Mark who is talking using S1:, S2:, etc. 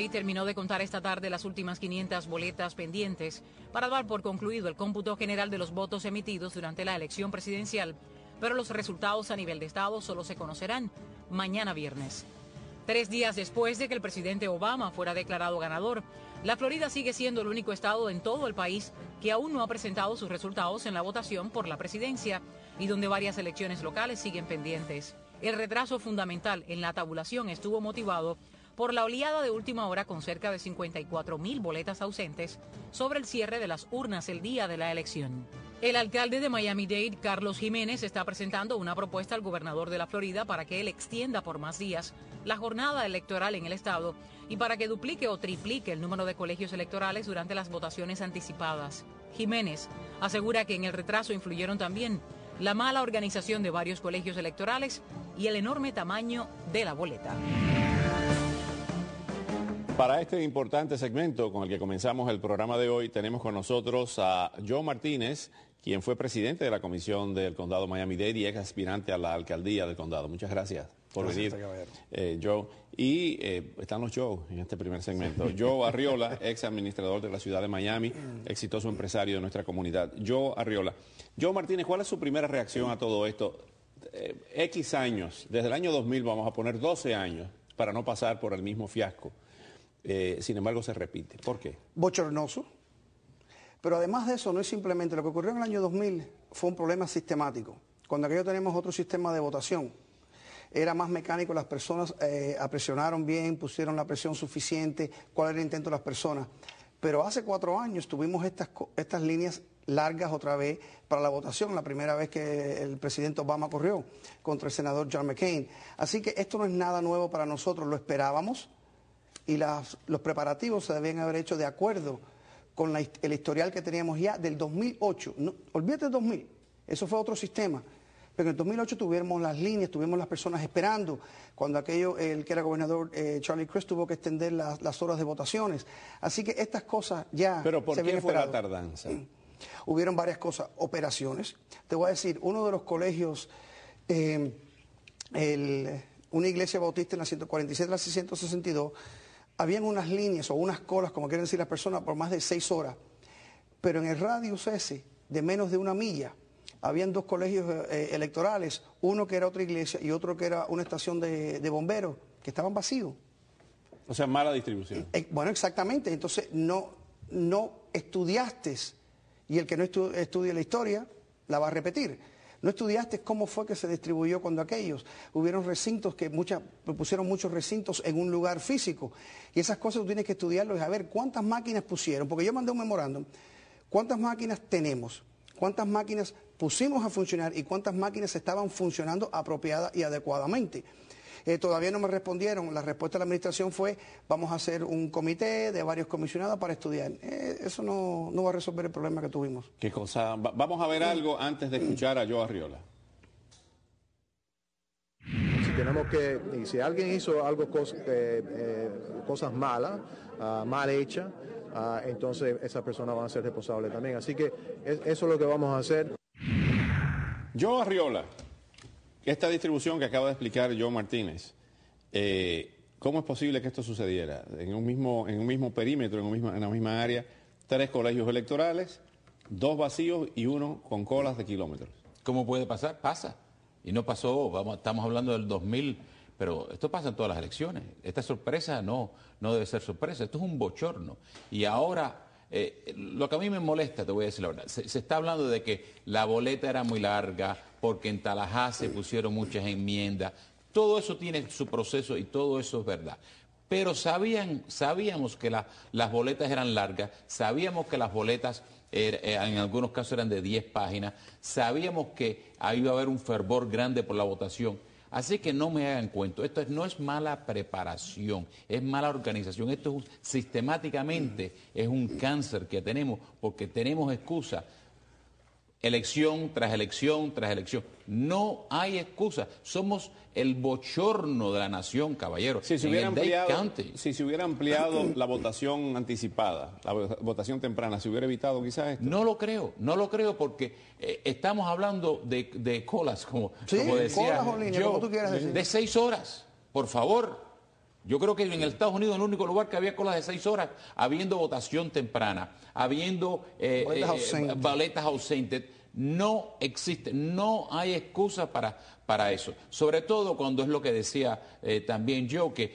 S1: Y terminó de contar esta tarde las últimas 500 boletas pendientes para dar por concluido el cómputo general de los votos emitidos durante la elección presidencial, pero los resultados a nivel de Estado solo se conocerán mañana viernes. Tres días después de que el presidente Obama fuera declarado ganador, la Florida sigue siendo el único estado en todo el país que aún no ha presentado sus resultados en la votación por la presidencia y donde varias elecciones locales siguen pendientes. El retraso fundamental en la tabulación estuvo motivado por la oleada de última hora con cerca de 54 mil boletas ausentes sobre el cierre de las urnas el día de la elección. El alcalde de Miami-Dade, Carlos Jiménez, está presentando una propuesta al gobernador de la Florida para que él extienda por más días la jornada electoral en el estado y para que duplique o triplique el número de colegios electorales durante las votaciones anticipadas. Jiménez asegura que en el retraso influyeron también la mala organización de varios colegios electorales y el enorme tamaño de la boleta.
S2: Para este importante segmento con el que comenzamos el programa de hoy, tenemos con nosotros a Joe Martínez, quien fue presidente de la Comisión del Condado Miami-Dade y es aspirante a la alcaldía del condado. Muchas gracias por venir, eh, Joe. Y eh, están los Joe en este primer segmento. Joe Arriola, ex administrador de la ciudad de Miami, exitoso empresario de nuestra comunidad. Joe Arriola. Joe Martínez, ¿cuál es su primera reacción a todo esto? Eh, X años, desde el año 2000 vamos a poner 12 años para no pasar por el mismo fiasco eh, sin embargo se repite. ¿Por qué?
S3: Bochornoso. Pero además de eso, no es simplemente lo que ocurrió en el año 2000, fue un problema sistemático. Cuando aquello tenemos otro sistema de votación, era más mecánico, las personas eh, apresionaron bien, pusieron la presión suficiente, cuál era el intento de las personas. Pero hace cuatro años tuvimos estas líneas largas otra vez para la votación, la primera vez que el presidente Obama corrió contra el senador John McCain. Así que esto no es nada nuevo para nosotros, lo esperábamos, y los preparativos se debían haber hecho de acuerdo con el historial que teníamos ya del 2008. olvídate del 2000, eso fue otro sistema. Pero en el 2008 tuvimos las líneas, tuvimos las personas esperando. Cuando aquello, el que era gobernador eh, Charlie Crist tuvo que extender las, horas de votaciones. Así que estas cosas ya. Pero ¿por qué fue la
S2: tardanza?
S3: Hubieron varias cosas. Operaciones. Te voy a decir, uno de los colegios, eh, una iglesia bautista en la 147 la 662, habían unas líneas o unas colas, como quieren decir las personas, por más de seis horas. Pero en el radio ese, de menos de una milla, habían dos colegios eh, eh, electorales, uno que era otra iglesia y otro que era una estación de, bomberos, que estaban vacíos.
S2: O sea, mala distribución.
S3: Eh, bueno, exactamente. Entonces, no, no estudiaste y el que no estudie la historia la va a repetir. No estudiaste cómo fue que se distribuyó cuando aquellos. Hubieron recintos que pusieron muchos recintos en un lugar físico. Y esas cosas tú tienes que estudiarlo y a ver cuántas máquinas pusieron. Porque yo mandé un memorándum. ¿Cuántas máquinas tenemos? ¿Cuántas máquinas pusimos a funcionar y cuántas máquinas estaban funcionando apropiada y adecuadamente? Eh, todavía no me respondieron. La respuesta de la administración fue, vamos a hacer un comité de varios comisionados para estudiar. Eh, eso no, va a resolver el problema que tuvimos.
S2: Qué cosa. vamos a ver algo antes de escuchar a Joe
S3: Si tenemos que, si alguien hizo algo eh, cosas malas, ah, mal hechas, ah, entonces esa persona va a ser responsable también. Así que eso es lo que vamos a hacer.
S2: Joe Arriola. Esta distribución que acaba de explicar yo, Martínez, eh, ¿cómo es posible que esto sucediera? En un mismo, en un mismo perímetro, en, en la misma área, tres colegios electorales, dos vacíos y uno con colas de kilómetros. ¿Cómo puede pasar? Pasa.
S4: Y no pasó, vamos, estamos hablando del 2000, pero esto pasa en todas las elecciones. Esta sorpresa no, no debe ser sorpresa, esto es un bochorno. Y ahora eh, lo que a mí me molesta, te voy a decir la verdad, se, está hablando de que la boleta era muy larga, porque en se pusieron muchas enmiendas. Todo eso tiene su proceso y todo eso es verdad. Pero sabían, sabíamos que las boletas eran largas, sabíamos que las boletas er, eh, en algunos casos eran de 10 páginas, sabíamos que ahí iba a haber un fervor grande por la votación Así que no me hagan cuento. Esto no es mala preparación, es mala organización. Esto sistemáticamente es un cáncer que tenemos porque tenemos excusa elección tras elección tras elección. No
S2: hay excusa. Somos el bochorno de la nación, caballero. Si se hubiera, ampliado, si se hubiera ampliado la votación anticipada, la votación temprana, ¿se hubiera evitado quizás esto? No lo creo, no lo creo porque eh, estamos hablando de, colas, como,
S4: sí, decía colas yo, tú decir. de seis horas, por favor. Yo creo que en Estados Unidos, el único lugar que había colas de seis horas, habiendo votación temprana, habiendo eh, baletas, eh, ausentes. no existe, no hay excusa para, para eso. Sobre todo cuando es lo que decía eh, también yo, que